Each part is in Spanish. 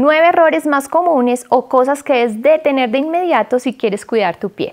9 errores más comunes o cosas que debes detener de inmediato si quieres cuidar tu piel.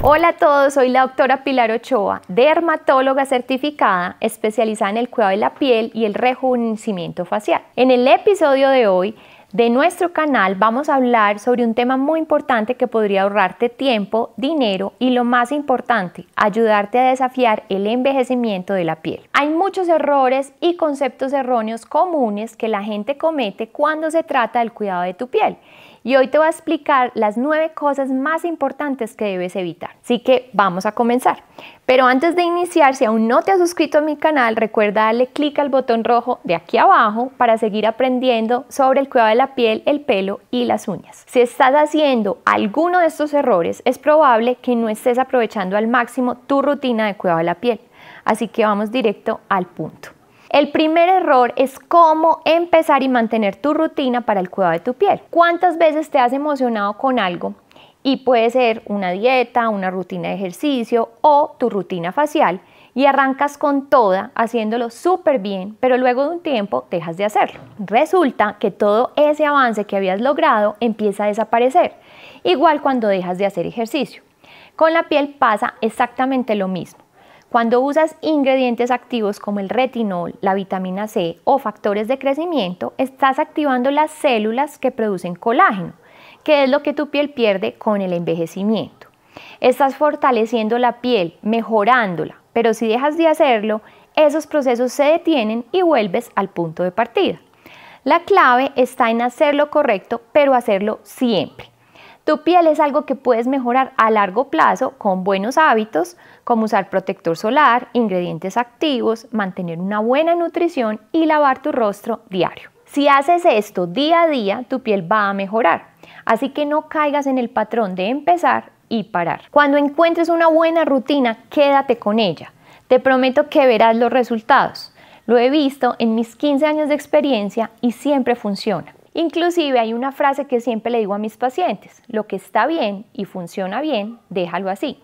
Hola a todos, soy la doctora Pilar Ochoa, dermatóloga certificada especializada en el cuidado de la piel y el rejuvenecimiento facial. En el episodio de hoy de nuestro canal vamos a hablar sobre un tema muy importante que podría ahorrarte tiempo, dinero y lo más importante, ayudarte a desafiar el envejecimiento de la piel. Hay muchos errores y conceptos erróneos comunes que la gente comete cuando se trata del cuidado de tu piel y hoy te voy a explicar las nueve cosas más importantes que debes evitar. Así que vamos a comenzar. Pero antes de iniciar, si aún no te has suscrito a mi canal, recuerda darle clic al botón rojo de aquí abajo para seguir aprendiendo sobre el cuidado de la piel, el pelo y las uñas. Si estás haciendo alguno de estos errores, es probable que no estés aprovechando al máximo tu rutina de cuidado de la piel. Así que vamos directo al punto. El primer error es cómo empezar y mantener tu rutina para el cuidado de tu piel. ¿Cuántas veces te has emocionado con algo? Y puede ser una dieta, una rutina de ejercicio o tu rutina facial. Y arrancas con toda haciéndolo súper bien, pero luego de un tiempo dejas de hacerlo. Resulta que todo ese avance que habías logrado empieza a desaparecer, igual cuando dejas de hacer ejercicio. Con la piel pasa exactamente lo mismo. Cuando usas ingredientes activos como el retinol, la vitamina C o factores de crecimiento, estás activando las células que producen colágeno, que es lo que tu piel pierde con el envejecimiento. Estás fortaleciendo la piel, mejorándola, pero si dejas de hacerlo, esos procesos se detienen y vuelves al punto de partida. La clave está en hacerlo correcto, pero hacerlo siempre. Tu piel es algo que puedes mejorar a largo plazo con buenos hábitos como usar protector solar, ingredientes activos, mantener una buena nutrición y lavar tu rostro diario. Si haces esto día a día, tu piel va a mejorar. Así que no caigas en el patrón de empezar y parar. Cuando encuentres una buena rutina, quédate con ella. Te prometo que verás los resultados. Lo he visto en mis 15 años de experiencia y siempre funciona. Inclusive hay una frase que siempre le digo a mis pacientes, lo que está bien y funciona bien, déjalo así.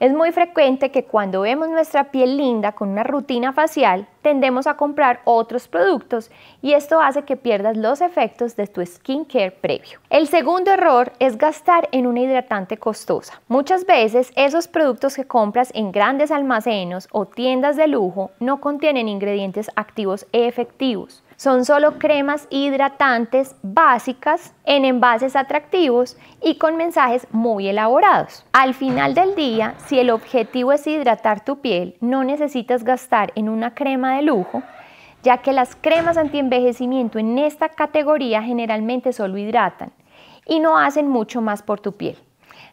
Es muy frecuente que cuando vemos nuestra piel linda con una rutina facial, tendemos a comprar otros productos y esto hace que pierdas los efectos de tu skincare previo. El segundo error es gastar en una hidratante costosa. Muchas veces esos productos que compras en grandes almacenos o tiendas de lujo no contienen ingredientes activos e efectivos son solo cremas hidratantes básicas en envases atractivos y con mensajes muy elaborados. Al final del día, si el objetivo es hidratar tu piel, no necesitas gastar en una crema de lujo, ya que las cremas antienvejecimiento en esta categoría generalmente solo hidratan y no hacen mucho más por tu piel.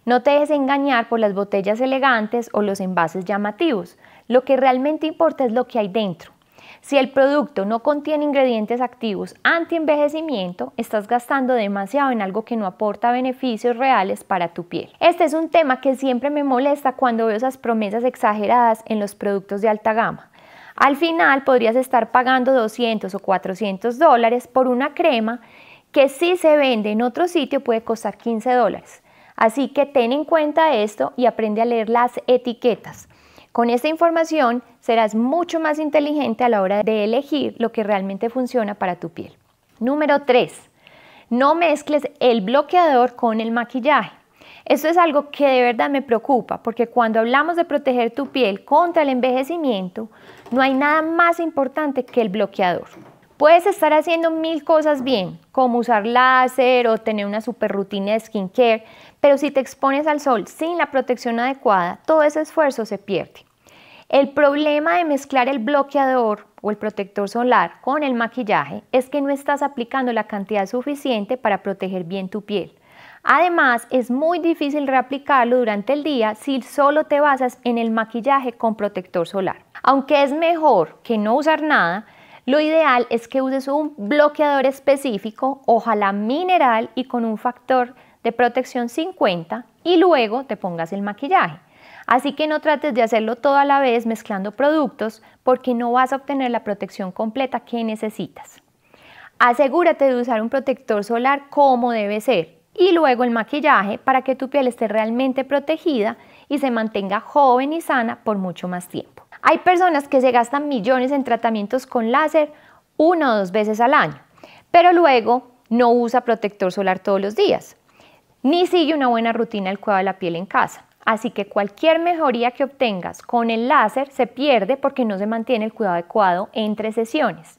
No te dejes engañar por las botellas elegantes o los envases llamativos. Lo que realmente importa es lo que hay dentro si el producto no contiene ingredientes activos anti-envejecimiento, estás gastando demasiado en algo que no aporta beneficios reales para tu piel. Este es un tema que siempre me molesta cuando veo esas promesas exageradas en los productos de alta gama. Al final podrías estar pagando 200 o 400 dólares por una crema que si se vende en otro sitio puede costar 15 dólares. Así que ten en cuenta esto y aprende a leer las etiquetas. Con esta información serás mucho más inteligente a la hora de elegir lo que realmente funciona para tu piel. Número 3. No mezcles el bloqueador con el maquillaje. Esto es algo que de verdad me preocupa porque cuando hablamos de proteger tu piel contra el envejecimiento, no hay nada más importante que el bloqueador. Puedes estar haciendo mil cosas bien, como usar láser o tener una super rutina de skincare, pero si te expones al sol sin la protección adecuada, todo ese esfuerzo se pierde. El problema de mezclar el bloqueador o el protector solar con el maquillaje es que no estás aplicando la cantidad suficiente para proteger bien tu piel. Además, es muy difícil reaplicarlo durante el día si solo te basas en el maquillaje con protector solar. Aunque es mejor que no usar nada, lo ideal es que uses un bloqueador específico, ojalá mineral y con un factor de protección 50 y luego te pongas el maquillaje. Así que no trates de hacerlo todo a la vez mezclando productos porque no vas a obtener la protección completa que necesitas. Asegúrate de usar un protector solar como debe ser y luego el maquillaje para que tu piel esté realmente protegida y se mantenga joven y sana por mucho más tiempo. Hay personas que se gastan millones en tratamientos con láser una o dos veces al año, pero luego no usa protector solar todos los días, ni sigue una buena rutina al cuidado de la piel en casa. Así que cualquier mejoría que obtengas con el láser se pierde porque no se mantiene el cuidado adecuado entre sesiones.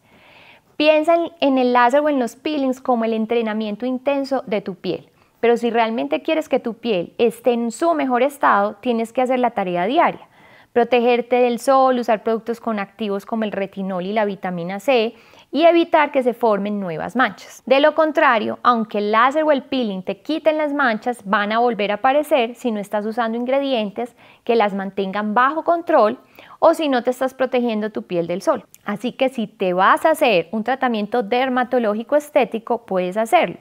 Piensa en el láser o en los peelings como el entrenamiento intenso de tu piel. Pero si realmente quieres que tu piel esté en su mejor estado, tienes que hacer la tarea diaria. Protegerte del sol, usar productos con activos como el retinol y la vitamina C, y evitar que se formen nuevas manchas. De lo contrario, aunque el láser o el peeling te quiten las manchas, van a volver a aparecer si no estás usando ingredientes que las mantengan bajo control o si no te estás protegiendo tu piel del sol. Así que si te vas a hacer un tratamiento dermatológico estético, puedes hacerlo.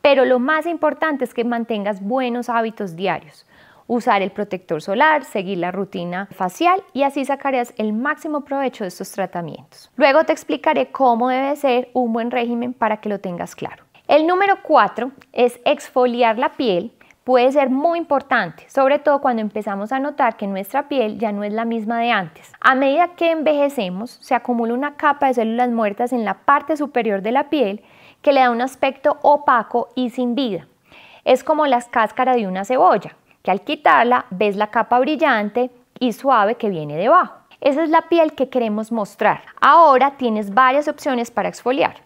Pero lo más importante es que mantengas buenos hábitos diarios usar el protector solar, seguir la rutina facial y así sacarás el máximo provecho de estos tratamientos. Luego te explicaré cómo debe ser un buen régimen para que lo tengas claro. El número 4 es exfoliar la piel. Puede ser muy importante, sobre todo cuando empezamos a notar que nuestra piel ya no es la misma de antes. A medida que envejecemos, se acumula una capa de células muertas en la parte superior de la piel que le da un aspecto opaco y sin vida. Es como las cáscaras de una cebolla que al quitarla ves la capa brillante y suave que viene debajo. Esa es la piel que queremos mostrar. Ahora tienes varias opciones para exfoliar.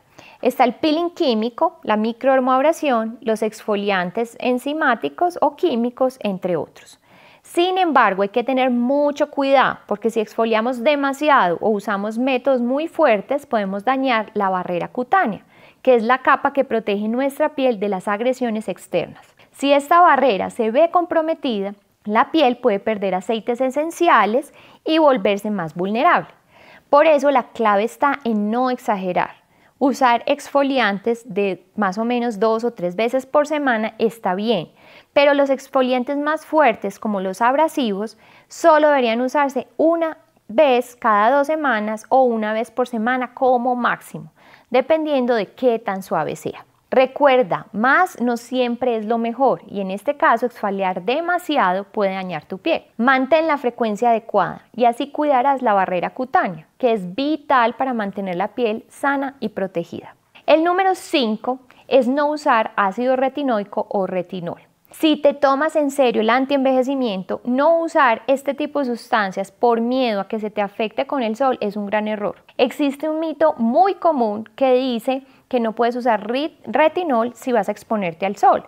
Está el peeling químico, la microhermoabrasión, los exfoliantes enzimáticos o químicos, entre otros. Sin embargo, hay que tener mucho cuidado porque si exfoliamos demasiado o usamos métodos muy fuertes podemos dañar la barrera cutánea, que es la capa que protege nuestra piel de las agresiones externas. Si esta barrera se ve comprometida, la piel puede perder aceites esenciales y volverse más vulnerable. Por eso la clave está en no exagerar. Usar exfoliantes de más o menos dos o tres veces por semana está bien, pero los exfoliantes más fuertes como los abrasivos solo deberían usarse una vez cada dos semanas o una vez por semana como máximo, dependiendo de qué tan suave sea. Recuerda, más no siempre es lo mejor y en este caso exfoliar demasiado puede dañar tu piel. Mantén la frecuencia adecuada y así cuidarás la barrera cutánea, que es vital para mantener la piel sana y protegida. El número 5 es no usar ácido retinoico o retinol. Si te tomas en serio el antienvejecimiento, no usar este tipo de sustancias por miedo a que se te afecte con el sol es un gran error. Existe un mito muy común que dice que no puedes usar retinol si vas a exponerte al sol,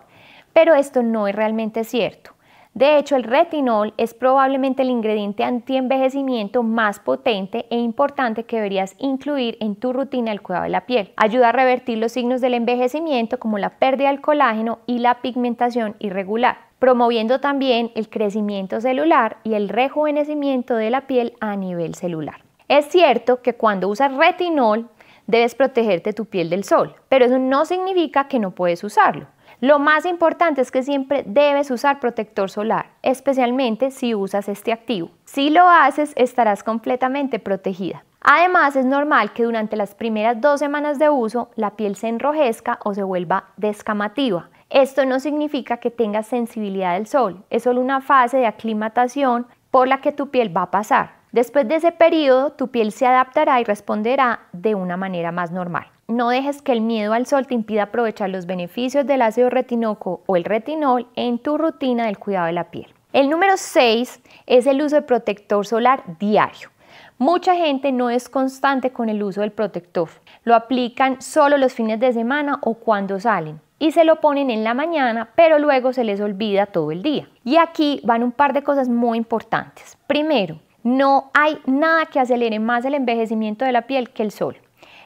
pero esto no es realmente cierto. De hecho, el retinol es probablemente el ingrediente antienvejecimiento más potente e importante que deberías incluir en tu rutina del cuidado de la piel. Ayuda a revertir los signos del envejecimiento como la pérdida del colágeno y la pigmentación irregular promoviendo también el crecimiento celular y el rejuvenecimiento de la piel a nivel celular. Es cierto que cuando usas retinol debes protegerte tu piel del sol, pero eso no significa que no puedes usarlo. Lo más importante es que siempre debes usar protector solar, especialmente si usas este activo. Si lo haces, estarás completamente protegida. Además, es normal que durante las primeras dos semanas de uso la piel se enrojezca o se vuelva descamativa. Esto no significa que tengas sensibilidad al sol, es solo una fase de aclimatación por la que tu piel va a pasar. Después de ese periodo, tu piel se adaptará y responderá de una manera más normal. No dejes que el miedo al sol te impida aprovechar los beneficios del ácido retinoco o el retinol en tu rutina del cuidado de la piel. El número 6 es el uso de protector solar diario. Mucha gente no es constante con el uso del protector. Lo aplican solo los fines de semana o cuando salen y se lo ponen en la mañana, pero luego se les olvida todo el día. Y aquí van un par de cosas muy importantes. Primero, no hay nada que acelere más el envejecimiento de la piel que el sol.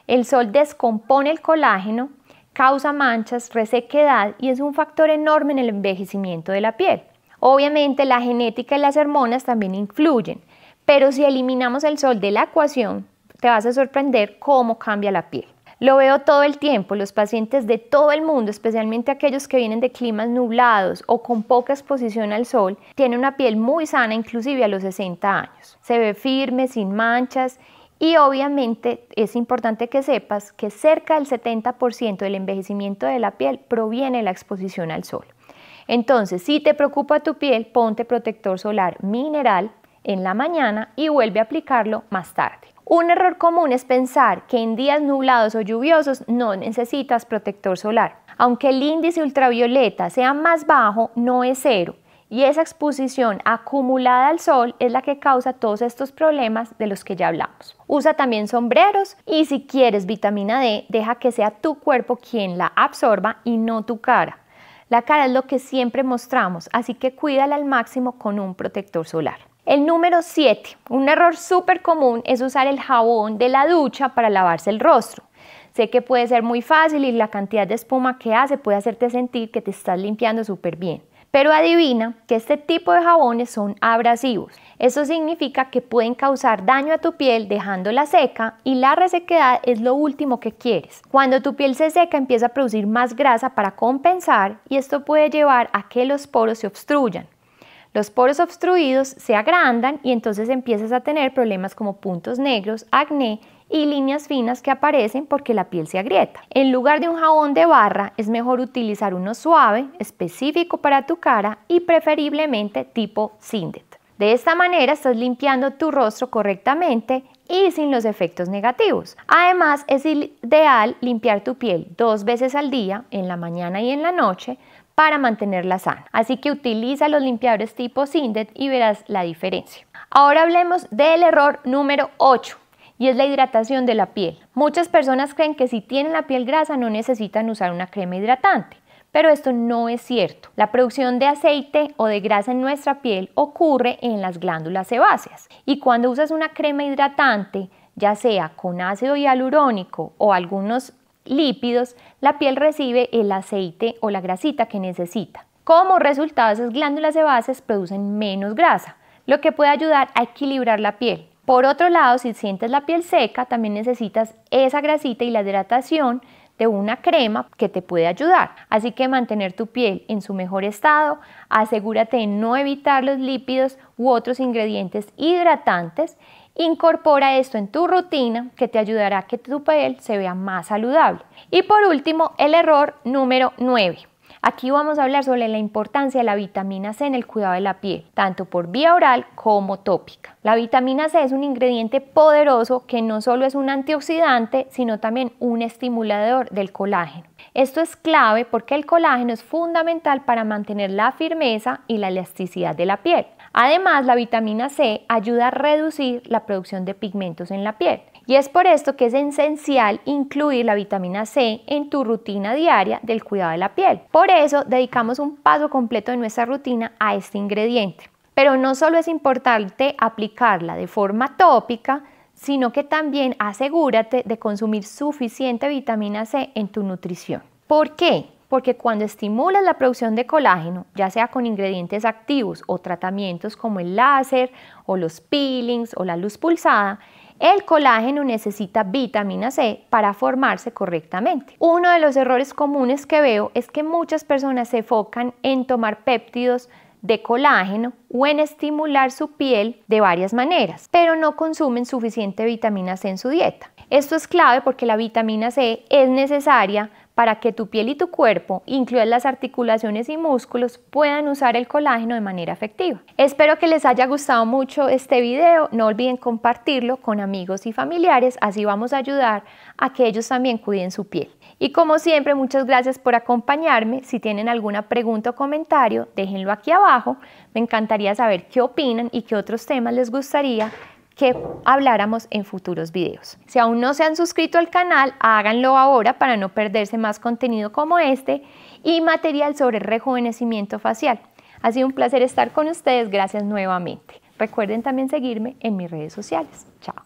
El sol descompone el colágeno, causa manchas, resequedad y es un factor enorme en el envejecimiento de la piel. Obviamente la genética y las hormonas también influyen, pero si eliminamos el sol de la ecuación, te vas a sorprender cómo cambia la piel. Lo veo todo el tiempo, los pacientes de todo el mundo, especialmente aquellos que vienen de climas nublados o con poca exposición al sol, tienen una piel muy sana inclusive a los 60 años. Se ve firme, sin manchas y obviamente es importante que sepas que cerca del 70% del envejecimiento de la piel proviene de la exposición al sol. Entonces, si te preocupa tu piel, ponte protector solar mineral en la mañana y vuelve a aplicarlo más tarde. Un error común es pensar que en días nublados o lluviosos no necesitas protector solar. Aunque el índice ultravioleta sea más bajo, no es cero y esa exposición acumulada al sol es la que causa todos estos problemas de los que ya hablamos. Usa también sombreros y si quieres vitamina D, deja que sea tu cuerpo quien la absorba y no tu cara. La cara es lo que siempre mostramos, así que cuídala al máximo con un protector solar. El número 7, un error súper común es usar el jabón de la ducha para lavarse el rostro. Sé que puede ser muy fácil y la cantidad de espuma que hace puede hacerte sentir que te estás limpiando súper bien. Pero adivina que este tipo de jabones son abrasivos. Eso significa que pueden causar daño a tu piel dejándola seca y la resequedad es lo último que quieres. Cuando tu piel se seca empieza a producir más grasa para compensar y esto puede llevar a que los poros se obstruyan. Los poros obstruidos se agrandan y entonces empiezas a tener problemas como puntos negros, acné y líneas finas que aparecen porque la piel se agrieta. En lugar de un jabón de barra, es mejor utilizar uno suave, específico para tu cara y preferiblemente tipo Sindet. De esta manera estás limpiando tu rostro correctamente y sin los efectos negativos. Además, es ideal limpiar tu piel dos veces al día, en la mañana y en la noche, para mantenerla sana. Así que utiliza los limpiadores tipo Sindet y verás la diferencia. Ahora hablemos del error número 8, y es la hidratación de la piel. Muchas personas creen que si tienen la piel grasa no necesitan usar una crema hidratante, pero esto no es cierto. La producción de aceite o de grasa en nuestra piel ocurre en las glándulas sebáceas y cuando usas una crema hidratante, ya sea con ácido hialurónico o algunos lípidos, la piel recibe el aceite o la grasita que necesita. Como resultado, esas glándulas sebáceas producen menos grasa, lo que puede ayudar a equilibrar la piel, por otro lado, si sientes la piel seca, también necesitas esa grasita y la hidratación de una crema que te puede ayudar. Así que mantener tu piel en su mejor estado, asegúrate de no evitar los lípidos u otros ingredientes hidratantes. Incorpora esto en tu rutina que te ayudará a que tu piel se vea más saludable. Y por último, el error número 9 Aquí vamos a hablar sobre la importancia de la vitamina C en el cuidado de la piel, tanto por vía oral como tópica. La vitamina C es un ingrediente poderoso que no solo es un antioxidante, sino también un estimulador del colágeno. Esto es clave porque el colágeno es fundamental para mantener la firmeza y la elasticidad de la piel. Además, la vitamina C ayuda a reducir la producción de pigmentos en la piel. Y es por esto que es esencial incluir la vitamina C en tu rutina diaria del cuidado de la piel. Por eso dedicamos un paso completo de nuestra rutina a este ingrediente. Pero no solo es importante aplicarla de forma tópica, sino que también asegúrate de consumir suficiente vitamina C en tu nutrición. ¿Por qué? Porque cuando estimulas la producción de colágeno, ya sea con ingredientes activos o tratamientos como el láser o los peelings o la luz pulsada, el colágeno necesita vitamina C para formarse correctamente. Uno de los errores comunes que veo es que muchas personas se enfocan en tomar péptidos de colágeno o en estimular su piel de varias maneras, pero no consumen suficiente vitamina C en su dieta. Esto es clave porque la vitamina C es necesaria para que tu piel y tu cuerpo, incluidas las articulaciones y músculos, puedan usar el colágeno de manera efectiva. Espero que les haya gustado mucho este video, no olviden compartirlo con amigos y familiares, así vamos a ayudar a que ellos también cuiden su piel. Y como siempre, muchas gracias por acompañarme. Si tienen alguna pregunta o comentario, déjenlo aquí abajo. Me encantaría saber qué opinan y qué otros temas les gustaría que habláramos en futuros videos. Si aún no se han suscrito al canal, háganlo ahora para no perderse más contenido como este y material sobre rejuvenecimiento facial. Ha sido un placer estar con ustedes, gracias nuevamente. Recuerden también seguirme en mis redes sociales. Chao.